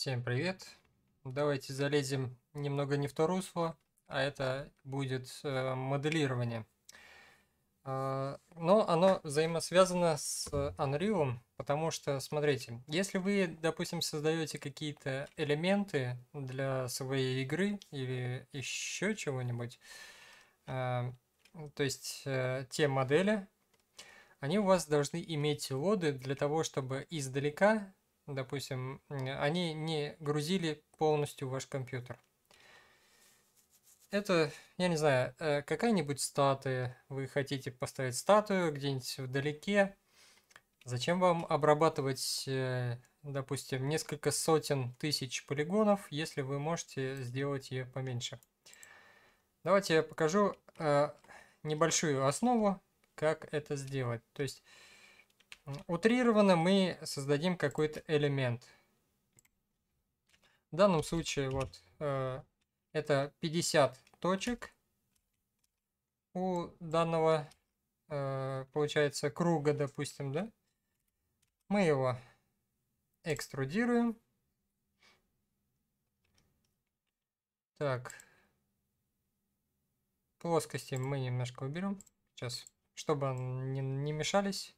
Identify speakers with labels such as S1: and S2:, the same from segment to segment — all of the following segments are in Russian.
S1: Всем привет! Давайте залезем немного не в то русло, а это будет э, моделирование. Э, но оно взаимосвязано с Unreal, потому что, смотрите, если вы, допустим, создаете какие-то элементы для своей игры или еще чего-нибудь, э, то есть э, те модели, они у вас должны иметь лоды для того, чтобы издалека допустим, они не грузили полностью ваш компьютер. Это, я не знаю, э, какая-нибудь статуя. Вы хотите поставить статую где-нибудь вдалеке. Зачем вам обрабатывать, э, допустим, несколько сотен тысяч полигонов, если вы можете сделать ее поменьше? Давайте я покажу э, небольшую основу, как это сделать. То есть Утрированно мы создадим какой-то элемент. В данном случае вот э, это 50 точек у данного, э, получается, круга, допустим, да? Мы его экструдируем. Так, плоскости мы немножко уберем. Сейчас, чтобы они не мешались.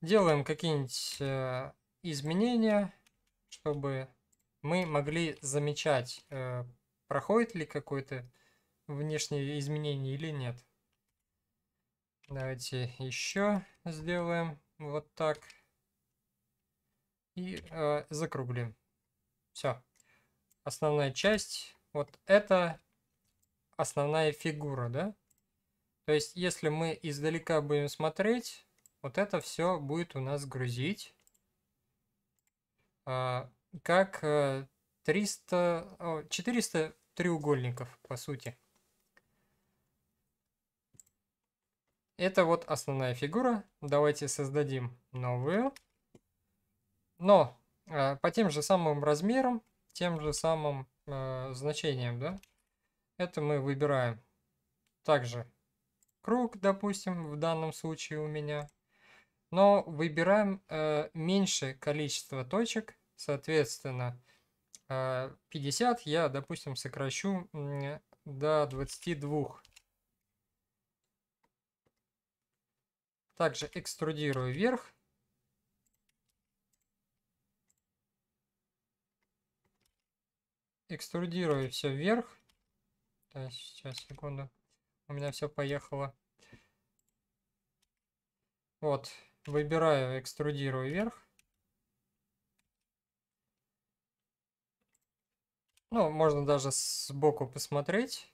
S1: Делаем какие-нибудь э, изменения, чтобы мы могли замечать, э, проходит ли какое-то внешнее изменение или нет. Давайте еще сделаем вот так. И э, закруглим. Все. Основная часть. Вот это основная фигура, да? То есть, если мы издалека будем смотреть, вот это все будет у нас грузить. А, как 300, э, о, 400 треугольников, по сути. Это вот основная фигура. Давайте создадим новую. Но э, по тем же самым размерам, тем же самым э, значением, да, это мы выбираем также круг, допустим, в данном случае у меня но выбираем э, меньшее количество точек, соответственно, э, 50 я, допустим, сокращу э, до 22. Также экструдирую вверх. Экструдирую все вверх. Так, сейчас, секунду. У меня все поехало. Вот, Выбираю, экструдирую вверх. Ну, можно даже сбоку посмотреть.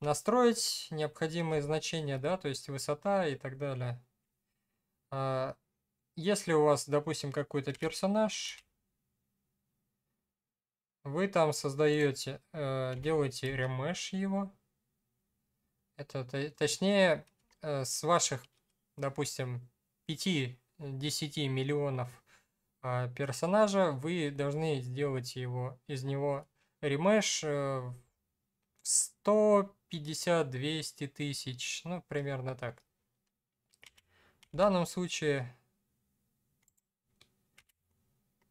S1: Настроить необходимые значения, да, то есть высота и так далее. А, если у вас, допустим, какой-то персонаж, вы там создаете, э, делаете ремеш его. Это точнее Э, с ваших, допустим, 5-10 э, миллионов а, персонажа, вы должны сделать его, из него ремеш 150-200 э, тысяч, ну, примерно так. В данном случае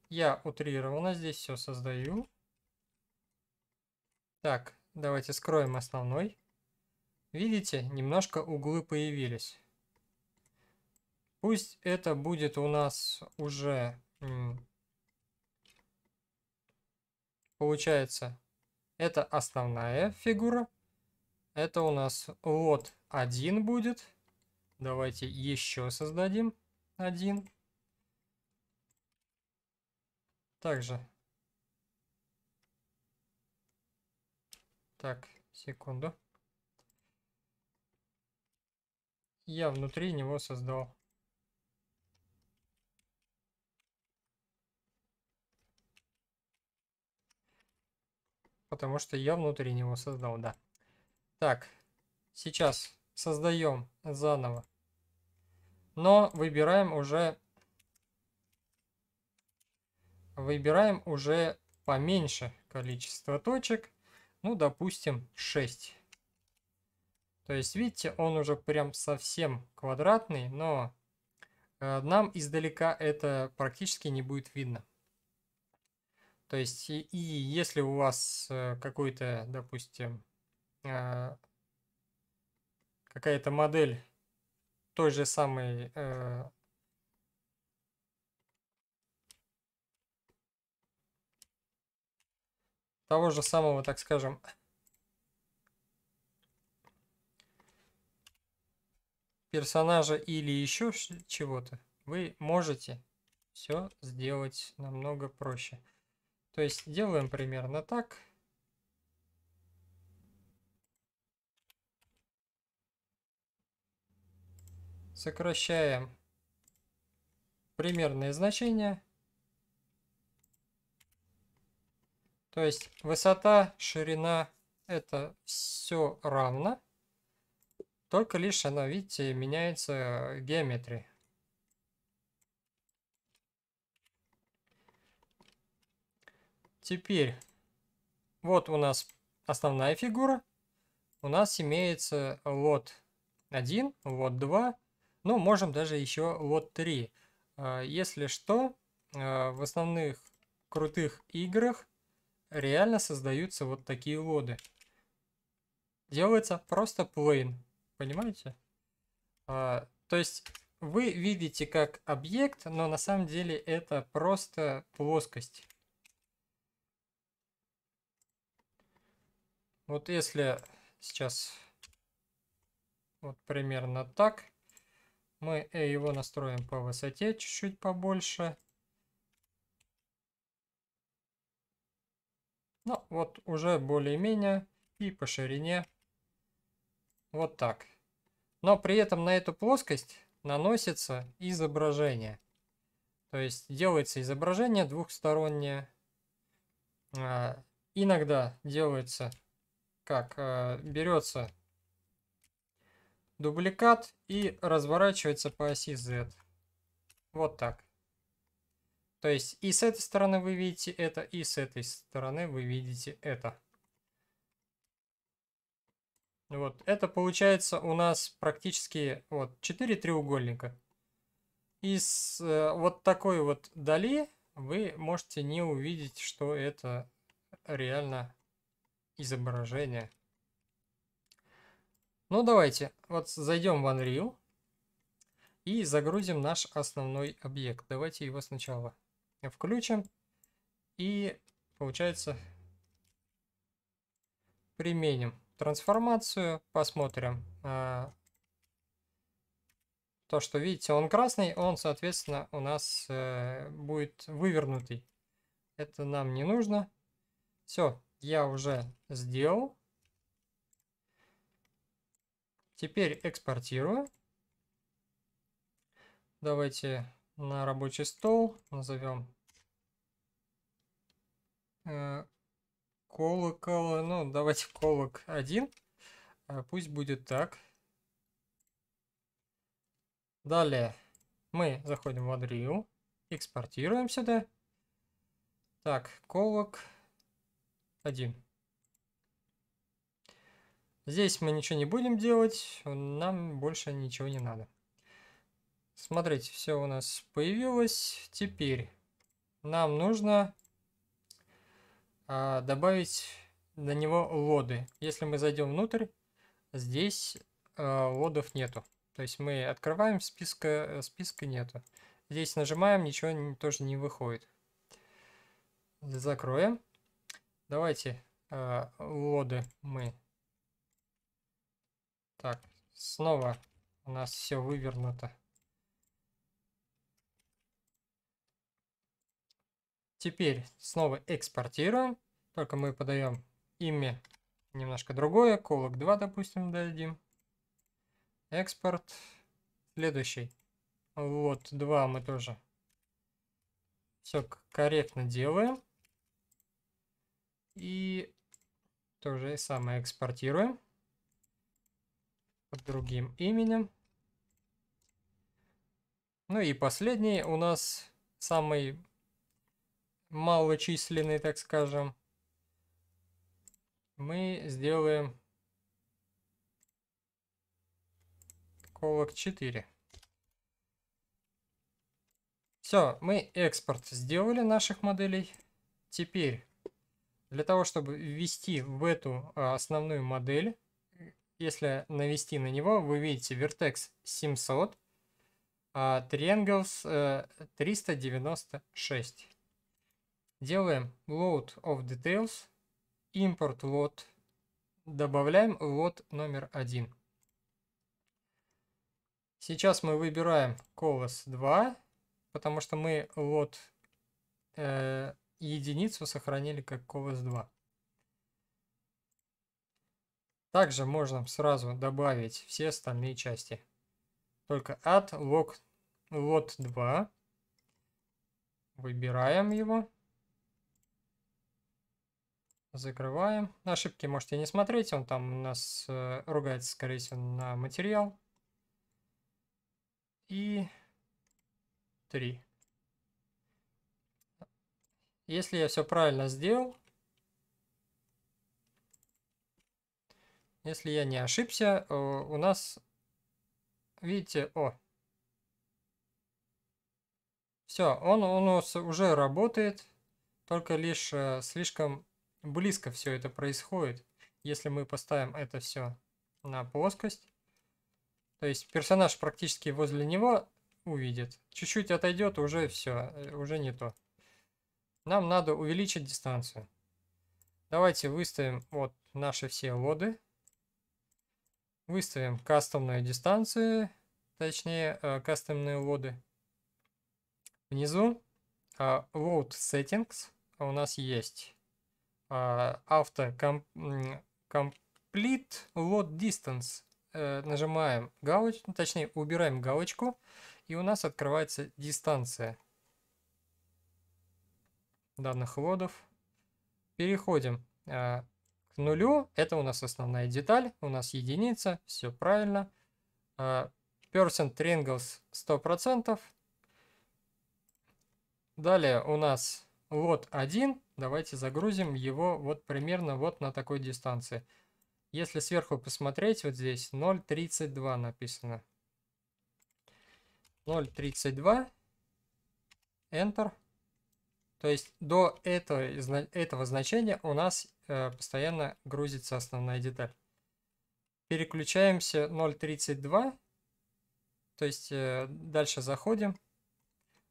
S1: я утрированно здесь все создаю. Так, давайте скроем основной. Видите, немножко углы появились. Пусть это будет у нас уже, получается, это основная фигура. Это у нас лот один будет. Давайте еще создадим один. Также. Так, секунду. я внутри него создал. Потому что я внутри него создал, да. Так, сейчас создаем заново. Но выбираем уже... Выбираем уже поменьше количество точек. Ну, допустим, 6. То есть, видите, он уже прям совсем квадратный, но э, нам издалека это практически не будет видно. То есть, и, и если у вас э, какой-то, допустим, э, какая-то модель той же самой того же самого, так скажем, персонажа или еще чего-то, вы можете все сделать намного проще. То есть делаем примерно так. Сокращаем примерные значения. То есть высота, ширина, это все равно. Только лишь она, видите, меняется э, геометрия. Теперь, вот у нас основная фигура. У нас имеется лот 1, лот 2. Ну, можем даже еще лот 3. Э, если что, э, в основных крутых играх реально создаются вот такие лоды. Делается просто плейн. Понимаете? А, то есть вы видите как объект, но на самом деле это просто плоскость. Вот если сейчас вот примерно так, мы э, его настроим по высоте чуть-чуть побольше. Ну, вот уже более-менее и по ширине вот так. Но при этом на эту плоскость наносится изображение. То есть делается изображение двухстороннее. А, иногда делается, как а, берется дубликат и разворачивается по оси Z. Вот так. То есть и с этой стороны вы видите это, и с этой стороны вы видите это. Вот, это получается у нас практически вот 4 треугольника. Из э, вот такой вот дали вы можете не увидеть, что это реально изображение. Ну давайте, вот зайдем в Unreal и загрузим наш основной объект. Давайте его сначала включим. И получается применим трансформацию, посмотрим. Э, то, что видите, он красный, он, соответственно, у нас э, будет вывернутый. Это нам не нужно. Все, я уже сделал. Теперь экспортирую. Давайте на рабочий стол назовем э, колокол, ну, давайте колок 1. А, пусть будет так. Далее мы заходим в Unreal, экспортируем сюда. Так, колок один. Здесь мы ничего не будем делать, нам больше ничего не надо. Смотрите, все у нас появилось. Теперь нам нужно а, добавить на него лоды. Если мы зайдем внутрь, здесь а, лодов нету. То есть мы открываем, списка, э, списка нету. Здесь нажимаем, ничего не, тоже не выходит. Закроем. Давайте а, лоды мы. Так, снова у нас все вывернуто. Теперь снова экспортируем, только мы подаем имя немножко другое, колок 2, допустим, дадим. Экспорт. Следующий. Вот 2 мы тоже все корректно делаем. И то же самое экспортируем под другим именем. Ну и последний у нас самый малочисленный, так скажем, мы сделаем колок 4. Все, мы экспорт сделали наших моделей. Теперь, для того, чтобы ввести в эту а, основную модель, если навести на него, вы видите Vertex 700, а Triangles э, а, 396. Делаем load of details, import load, добавляем load номер 1. Сейчас мы выбираем колос 2, потому что мы лот э, единицу сохранили как колос 2. Также можно сразу добавить все остальные части. Только add log lot 2. Выбираем его. Закрываем. Ошибки можете не смотреть, он там у нас э, ругается, скорее всего, на материал. И 3. Если я все правильно сделал, если я не ошибся, э, у нас, видите, о, все, он, он у нас уже работает, только лишь э, слишком близко все это происходит. Если мы поставим это все на плоскость, то есть персонаж практически возле него увидит. Чуть-чуть отойдет, уже все, э, уже не то. Нам надо увеличить дистанцию. Давайте выставим вот наши все лоды. Выставим кастомную дистанцию, точнее э, кастомные лоды. Внизу а, load settings у нас есть авто complete load distance. Нажимаем галочку, ну, точнее убираем галочку, и у нас открывается дистанция данных лодов. Переходим э, к нулю. Это у нас основная деталь. У нас единица. Все правильно. Э, percent triangles 100%. Далее у нас лот 1. Давайте загрузим его вот примерно вот на такой дистанции. Если сверху посмотреть, вот здесь 0.32 написано. 0.32. Enter. То есть до этого, этого значения у нас э, постоянно грузится основная деталь. Переключаемся 0.32. То есть э, дальше заходим.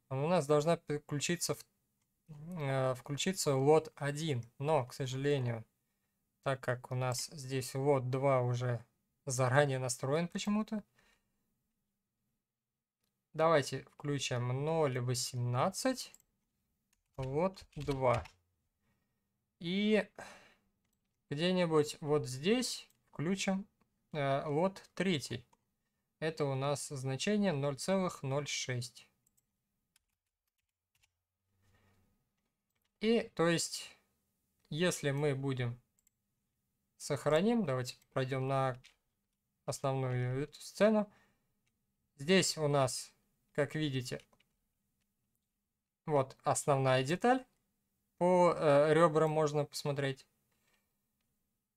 S1: А у нас должна подключиться Э, включится лот 1. Но, к сожалению, так как у нас здесь лот 2 уже заранее настроен почему-то, давайте включим 0.18 лот 2. И где-нибудь вот здесь включим э, лот 3. Это у нас значение 0,06. И то есть, если мы будем сохраним, давайте пройдем на основную эту сцену. Здесь у нас, как видите, вот основная деталь. По э, ребрам можно посмотреть.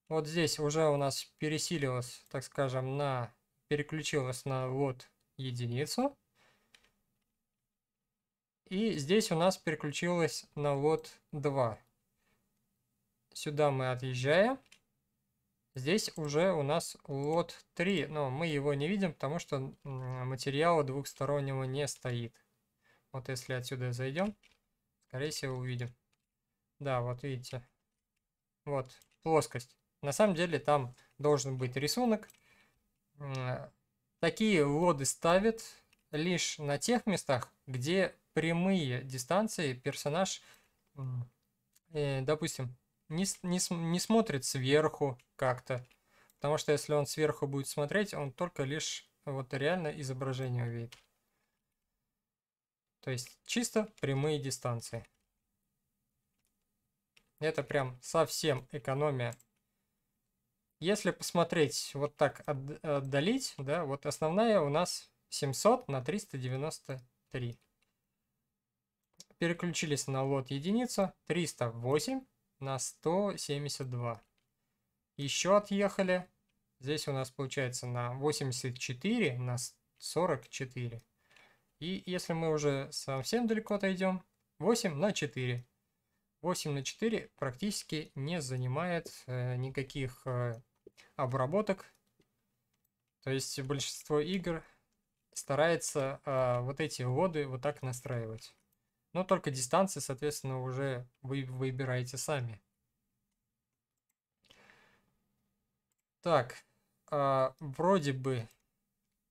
S1: Вот здесь уже у нас пересилилось, так скажем, на переключилось на вот единицу. И здесь у нас переключилось на вот 2. Сюда мы отъезжаем. Здесь уже у нас лот 3, но мы его не видим, потому что материала двухстороннего не стоит. Вот если отсюда зайдем, скорее всего увидим. Да, вот видите. Вот, плоскость. На самом деле там должен быть рисунок. Такие лоды ставят лишь на тех местах, где прямые дистанции персонаж, э, допустим, не, не, не смотрит сверху как-то. Потому что если он сверху будет смотреть, он только лишь вот реально изображение увидит. То есть чисто прямые дистанции. Это прям совсем экономия. Если посмотреть вот так отдалить, да, вот основная у нас 700 на 393 переключились на лот единицу 308 на 172. Еще отъехали. Здесь у нас получается на 84 на 44. И если мы уже совсем далеко отойдем, 8 на 4. 8 на 4 практически не занимает э, никаких э, обработок. То есть большинство игр старается э, вот эти воды вот так настраивать. Но только дистанции, соответственно, уже вы выбираете сами. Так, э, вроде бы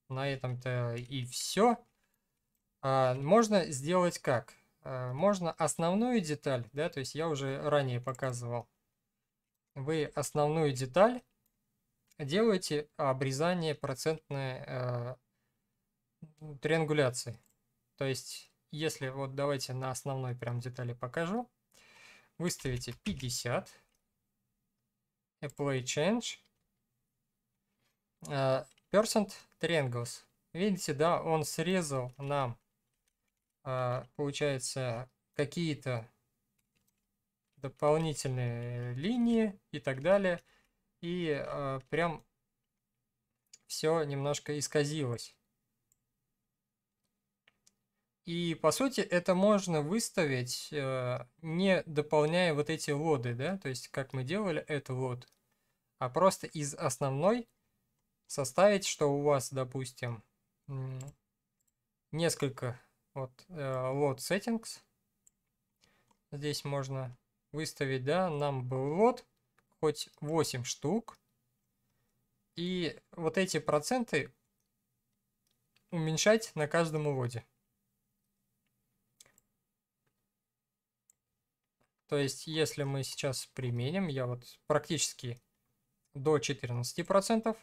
S1: на этом-то и все. Э, а, можно сделать как? Э, можно основную деталь, да, то есть я уже ранее показывал. Вы основную деталь делаете обрезание процентной э, триангуляции. То есть если вот давайте на основной прям детали покажу, выставите 50, apply change, э, percent triangles. Видите, да, он срезал нам, э, получается, какие-то дополнительные линии и так далее. И э, прям все немножко исказилось. И, по сути, это можно выставить, э, не дополняя вот эти лоды, да, то есть, как мы делали, это лод, а просто из основной составить, что у вас, допустим, несколько вот э, лод settings. Здесь можно выставить, да, нам был лод хоть 8 штук. И вот эти проценты уменьшать на каждом уводе. То есть, если мы сейчас применим, я вот практически до 14%,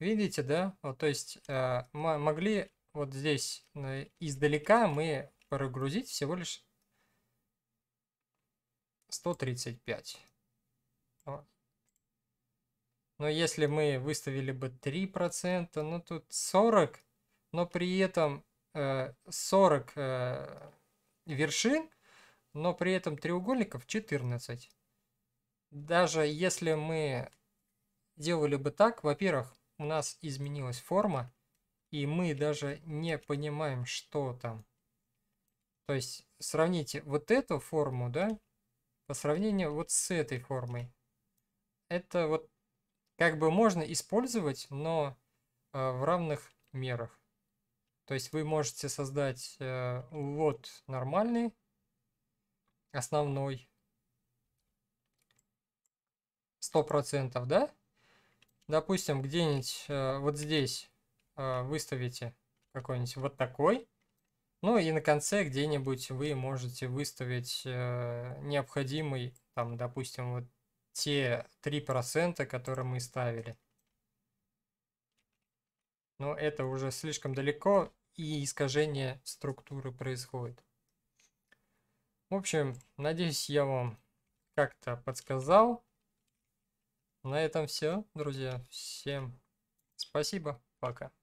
S1: видите, да? Вот, то есть, э, мы могли вот здесь э, издалека мы прогрузить всего лишь 135. Вот. Но если мы выставили бы 3%, ну тут 40, но при этом э, 40 э, вершин – но при этом треугольников 14. Даже если мы делали бы так, во-первых, у нас изменилась форма, и мы даже не понимаем, что там. То есть сравните вот эту форму, да, по сравнению вот с этой формой. Это вот как бы можно использовать, но э, в равных мерах. То есть вы можете создать э, лот нормальный, Основной. 100%, да? Допустим, где-нибудь э, вот здесь э, выставите какой-нибудь вот такой. Ну и на конце где-нибудь вы можете выставить э, необходимый, там, допустим, вот те 3%, которые мы ставили. Но это уже слишком далеко, и искажение структуры происходит. В общем, надеюсь, я вам как-то подсказал. На этом все, друзья. Всем спасибо. Пока.